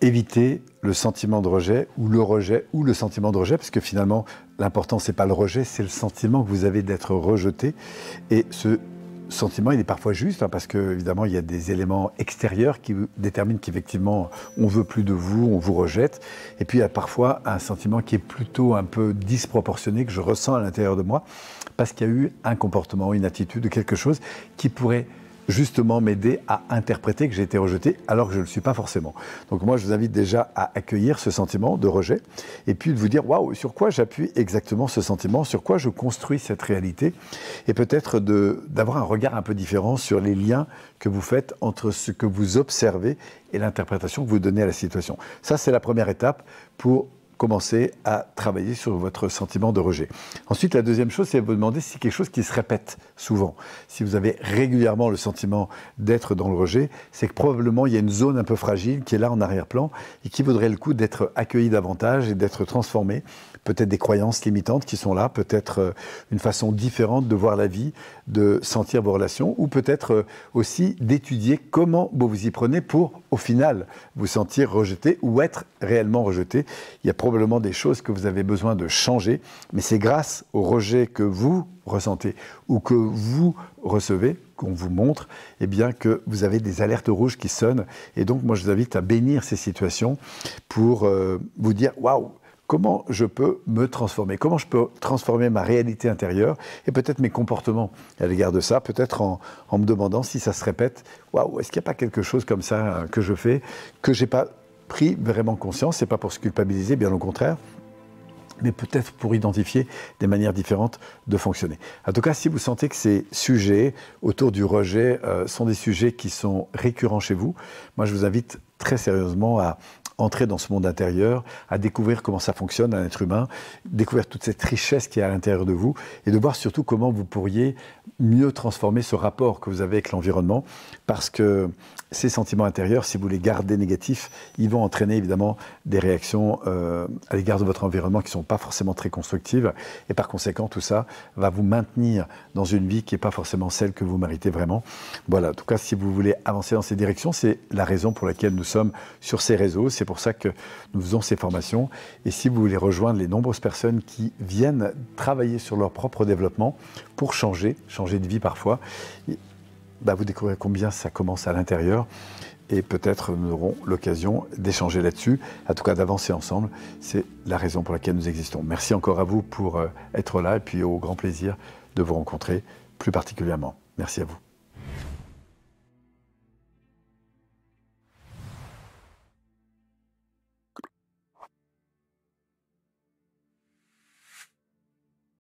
éviter le sentiment de rejet ou le rejet ou le sentiment de rejet, parce que finalement, l'important, c'est pas le rejet, c'est le sentiment que vous avez d'être rejeté. Et ce sentiment, il est parfois juste, hein, parce que évidemment, il y a des éléments extérieurs qui déterminent qu'effectivement, on veut plus de vous, on vous rejette. Et puis, il y a parfois un sentiment qui est plutôt un peu disproportionné que je ressens à l'intérieur de moi, parce qu'il y a eu un comportement, une attitude, quelque chose qui pourrait justement m'aider à interpréter que j'ai été rejeté alors que je ne le suis pas forcément. Donc moi, je vous invite déjà à accueillir ce sentiment de rejet et puis de vous dire, waouh, sur quoi j'appuie exactement ce sentiment, sur quoi je construis cette réalité et peut-être d'avoir un regard un peu différent sur les liens que vous faites entre ce que vous observez et l'interprétation que vous donnez à la situation. Ça, c'est la première étape pour commencer à travailler sur votre sentiment de rejet. Ensuite, la deuxième chose, c'est de vous demander si quelque chose qui se répète souvent. Si vous avez régulièrement le sentiment d'être dans le rejet, c'est que probablement il y a une zone un peu fragile qui est là en arrière-plan et qui vaudrait le coup d'être accueillie davantage et d'être transformée. Peut-être des croyances limitantes qui sont là, peut-être euh, une façon différente de voir la vie, de sentir vos relations, ou peut-être euh, aussi d'étudier comment vous vous y prenez pour au final vous sentir rejeté ou être réellement rejeté. Il y a probablement des choses que vous avez besoin de changer, mais c'est grâce au rejet que vous ressentez ou que vous recevez, qu'on vous montre, et eh bien que vous avez des alertes rouges qui sonnent. Et donc moi je vous invite à bénir ces situations pour euh, vous dire waouh, comment je peux me transformer, comment je peux transformer ma réalité intérieure et peut-être mes comportements à l'égard de ça, peut-être en, me demandant si ça se répète, waouh, est-ce qu'il n'y a pas quelque chose comme ça euh, que je fais, que je n'ai pas pris vraiment conscience, Ce n'est pas pour se culpabiliser, bien au contraire, mais peut-être pour identifier des manières différentes de fonctionner. En tout cas, si vous sentez que ces sujets autour du rejet euh, sont des sujets qui sont récurrents chez vous, moi je vous invite très sérieusement à entrer dans ce monde intérieur, à découvrir comment ça fonctionne un être humain, découvrir toute cette richesse qui est à l'intérieur de vous et de voir surtout comment vous pourriez mieux transformer ce rapport que vous avez avec l'environnement parce que ces sentiments intérieurs, si vous les gardez négatifs, ils vont entraîner évidemment des réactions euh, à l'égard de votre environnement qui ne sont pas forcément très constructives et par conséquent tout ça va vous maintenir dans une vie qui n'est pas forcément celle que vous méritez vraiment. Voilà, en tout cas si vous voulez avancer dans ces directions, c'est la raison pour laquelle nous sommes sur ces réseaux, c'est pour ça que nous faisons ces formations. Et si vous voulez rejoindre les nombreuses personnes qui viennent travailler sur leur propre développement pour changer, changer de vie parfois, bah, vous découvrirez combien ça commence à l'intérieur. Et peut-être nous aurons l'occasion d'échanger là-dessus, en tout cas d'avancer ensemble. C'est la raison pour laquelle nous existons. Merci encore à vous pour euh, être là et puis au grand plaisir de vous rencontrer plus particulièrement. Merci à vous.